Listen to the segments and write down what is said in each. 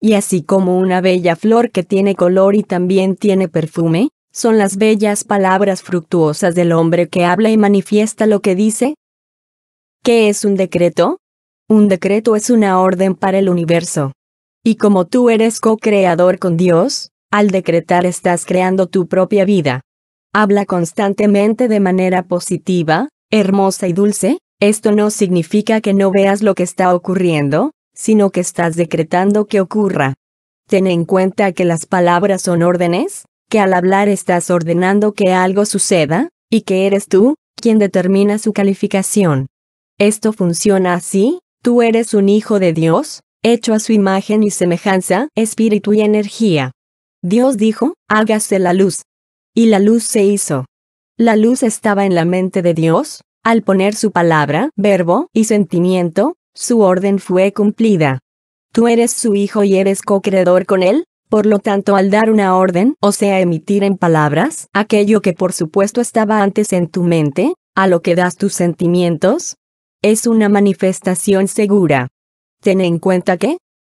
y así como una bella flor que tiene color y también tiene perfume, son las bellas palabras fructuosas del hombre que habla y manifiesta lo que dice. ¿Qué es un decreto? Un decreto es una orden para el universo. Y como tú eres co-creador con Dios, al decretar estás creando tu propia vida. Habla constantemente de manera positiva, hermosa y dulce, esto no significa que no veas lo que está ocurriendo, sino que estás decretando que ocurra. Ten en cuenta que las palabras son órdenes, que al hablar estás ordenando que algo suceda, y que eres tú, quien determina su calificación. Esto funciona así, tú eres un hijo de Dios, hecho a su imagen y semejanza, espíritu y energía. Dios dijo, hágase la luz. Y la luz se hizo. La luz estaba en la mente de Dios, al poner su palabra, verbo y sentimiento, su orden fue cumplida. Tú eres su hijo y eres co-creador con él, por lo tanto al dar una orden, o sea emitir en palabras, aquello que por supuesto estaba antes en tu mente, a lo que das tus sentimientos, es una manifestación segura. Ten en cuenta que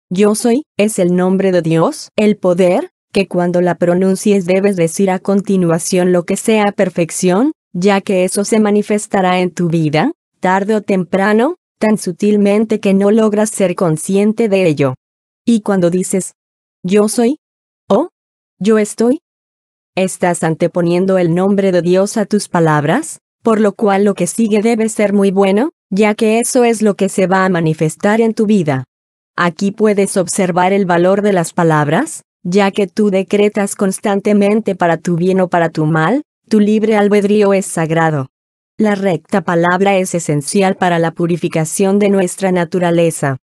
yo soy, es el nombre de Dios, el poder, que cuando la pronuncies debes decir a continuación lo que sea perfección, ya que eso se manifestará en tu vida, tarde o temprano, tan sutilmente que no logras ser consciente de ello. Y cuando dices, yo soy, o yo estoy, estás anteponiendo el nombre de Dios a tus palabras, por lo cual lo que sigue debe ser muy bueno, ya que eso es lo que se va a manifestar en tu vida. Aquí puedes observar el valor de las palabras, ya que tú decretas constantemente para tu bien o para tu mal, tu libre albedrío es sagrado. La recta palabra es esencial para la purificación de nuestra naturaleza.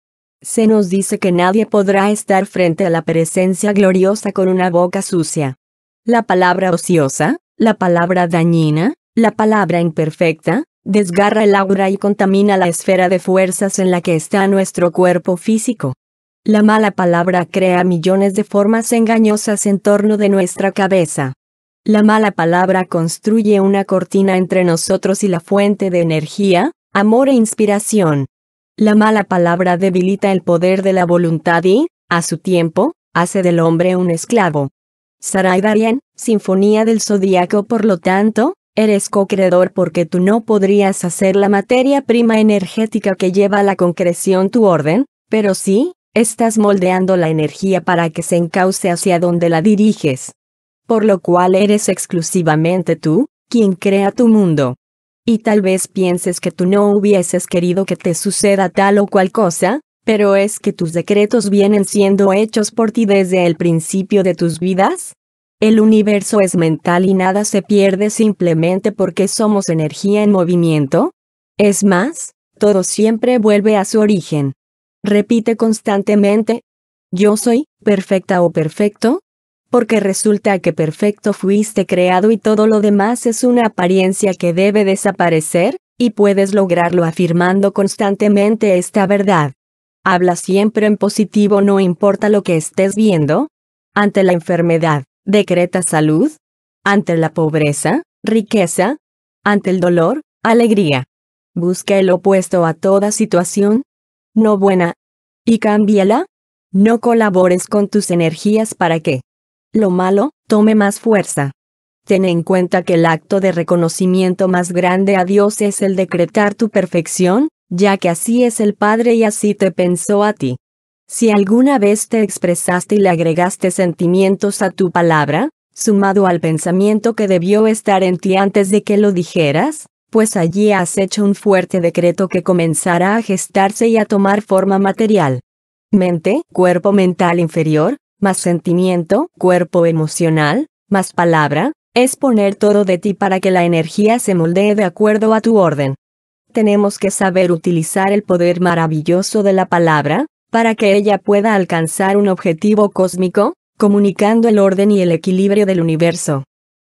Se nos dice que nadie podrá estar frente a la presencia gloriosa con una boca sucia. La palabra ociosa, la palabra dañina, la palabra imperfecta, desgarra el aura y contamina la esfera de fuerzas en la que está nuestro cuerpo físico. La mala palabra crea millones de formas engañosas en torno de nuestra cabeza. La mala palabra construye una cortina entre nosotros y la fuente de energía, amor e inspiración. La mala palabra debilita el poder de la voluntad y, a su tiempo, hace del hombre un esclavo. Sarai Darien, Sinfonía del Zodíaco Por lo tanto, eres co-creador porque tú no podrías hacer la materia prima energética que lleva a la concreción tu orden, pero sí, estás moldeando la energía para que se encauce hacia donde la diriges por lo cual eres exclusivamente tú, quien crea tu mundo. Y tal vez pienses que tú no hubieses querido que te suceda tal o cual cosa, pero es que tus decretos vienen siendo hechos por ti desde el principio de tus vidas. El universo es mental y nada se pierde simplemente porque somos energía en movimiento. Es más, todo siempre vuelve a su origen. Repite constantemente, yo soy, perfecta o perfecto, porque resulta que perfecto fuiste creado y todo lo demás es una apariencia que debe desaparecer, y puedes lograrlo afirmando constantemente esta verdad. Habla siempre en positivo no importa lo que estés viendo. Ante la enfermedad, decreta salud. Ante la pobreza, riqueza. Ante el dolor, alegría. Busca el opuesto a toda situación, no buena, y cámbiala. No colabores con tus energías para que, lo malo, tome más fuerza. Ten en cuenta que el acto de reconocimiento más grande a Dios es el decretar tu perfección, ya que así es el Padre y así te pensó a ti. Si alguna vez te expresaste y le agregaste sentimientos a tu palabra, sumado al pensamiento que debió estar en ti antes de que lo dijeras, pues allí has hecho un fuerte decreto que comenzará a gestarse y a tomar forma material. Mente, cuerpo mental inferior, más sentimiento, cuerpo emocional, más palabra, es poner todo de ti para que la energía se moldee de acuerdo a tu orden. Tenemos que saber utilizar el poder maravilloso de la palabra, para que ella pueda alcanzar un objetivo cósmico, comunicando el orden y el equilibrio del universo.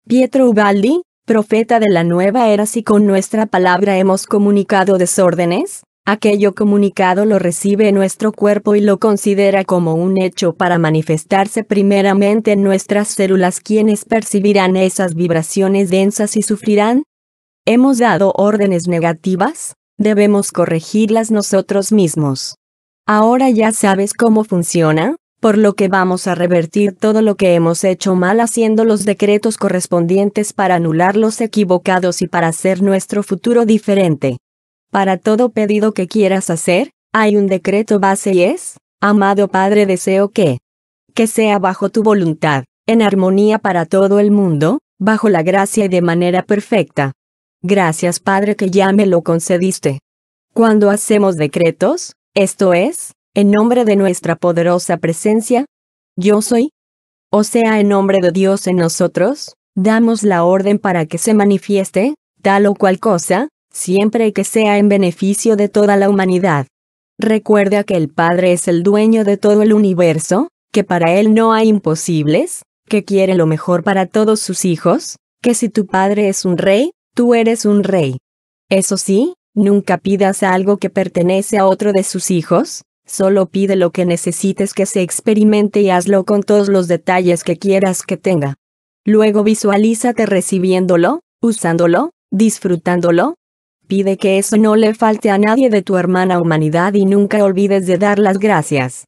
Pietro Ubaldi, profeta de la nueva era si con nuestra palabra hemos comunicado desórdenes, Aquello comunicado lo recibe nuestro cuerpo y lo considera como un hecho para manifestarse primeramente en nuestras células quienes percibirán esas vibraciones densas y sufrirán. ¿Hemos dado órdenes negativas? Debemos corregirlas nosotros mismos. Ahora ya sabes cómo funciona, por lo que vamos a revertir todo lo que hemos hecho mal haciendo los decretos correspondientes para anular los equivocados y para hacer nuestro futuro diferente. Para todo pedido que quieras hacer, hay un decreto base y es, amado Padre deseo que, que sea bajo tu voluntad, en armonía para todo el mundo, bajo la gracia y de manera perfecta. Gracias Padre que ya me lo concediste. Cuando hacemos decretos, esto es, en nombre de nuestra poderosa presencia, yo soy, o sea, en nombre de Dios en nosotros, damos la orden para que se manifieste, tal o cual cosa, siempre que sea en beneficio de toda la humanidad. Recuerda que el Padre es el dueño de todo el universo, que para Él no hay imposibles, que quiere lo mejor para todos sus hijos, que si tu padre es un rey, tú eres un rey. Eso sí, nunca pidas algo que pertenece a otro de sus hijos, solo pide lo que necesites que se experimente y hazlo con todos los detalles que quieras que tenga. Luego visualízate recibiéndolo, usándolo, disfrutándolo, pide que eso no le falte a nadie de tu hermana humanidad y nunca olvides de dar las gracias.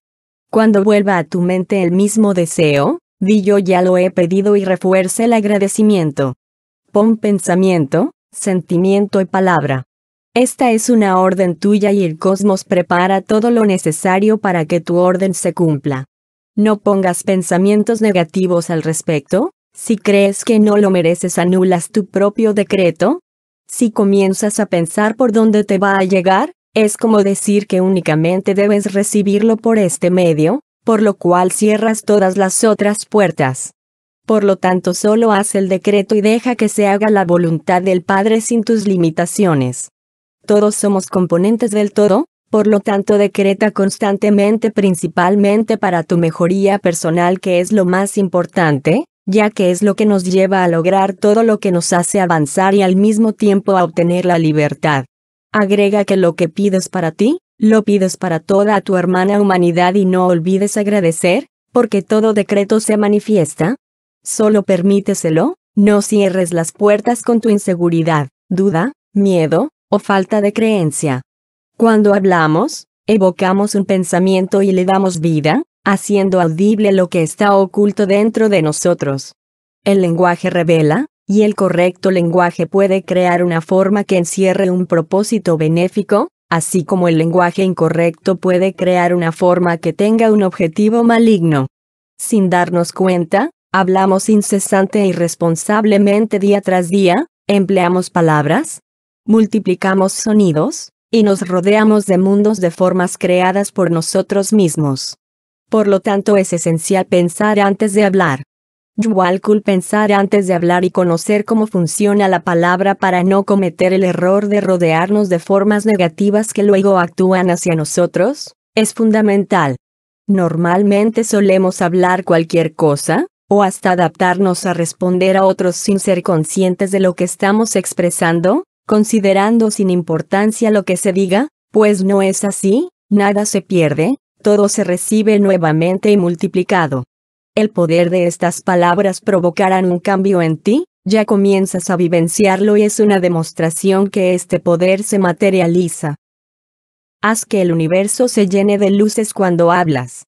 Cuando vuelva a tu mente el mismo deseo, di yo ya lo he pedido y refuerce el agradecimiento. Pon pensamiento, sentimiento y palabra. Esta es una orden tuya y el cosmos prepara todo lo necesario para que tu orden se cumpla. No pongas pensamientos negativos al respecto, si crees que no lo mereces anulas tu propio decreto, si comienzas a pensar por dónde te va a llegar, es como decir que únicamente debes recibirlo por este medio, por lo cual cierras todas las otras puertas. Por lo tanto, solo haz el decreto y deja que se haga la voluntad del Padre sin tus limitaciones. Todos somos componentes del todo, por lo tanto decreta constantemente principalmente para tu mejoría personal que es lo más importante, ya que es lo que nos lleva a lograr todo lo que nos hace avanzar y al mismo tiempo a obtener la libertad. Agrega que lo que pides para ti, lo pides para toda tu hermana humanidad y no olvides agradecer, porque todo decreto se manifiesta. Solo permíteselo, no cierres las puertas con tu inseguridad, duda, miedo, o falta de creencia. Cuando hablamos, evocamos un pensamiento y le damos vida, haciendo audible lo que está oculto dentro de nosotros. El lenguaje revela, y el correcto lenguaje puede crear una forma que encierre un propósito benéfico, así como el lenguaje incorrecto puede crear una forma que tenga un objetivo maligno. Sin darnos cuenta, hablamos incesante e irresponsablemente día tras día, empleamos palabras, multiplicamos sonidos, y nos rodeamos de mundos de formas creadas por nosotros mismos. Por lo tanto es esencial pensar antes de hablar. Yualkul pensar antes de hablar y conocer cómo funciona la palabra para no cometer el error de rodearnos de formas negativas que luego actúan hacia nosotros, es fundamental. Normalmente solemos hablar cualquier cosa, o hasta adaptarnos a responder a otros sin ser conscientes de lo que estamos expresando, considerando sin importancia lo que se diga, pues no es así, nada se pierde, todo se recibe nuevamente y multiplicado. El poder de estas palabras provocarán un cambio en ti, ya comienzas a vivenciarlo y es una demostración que este poder se materializa. Haz que el universo se llene de luces cuando hablas.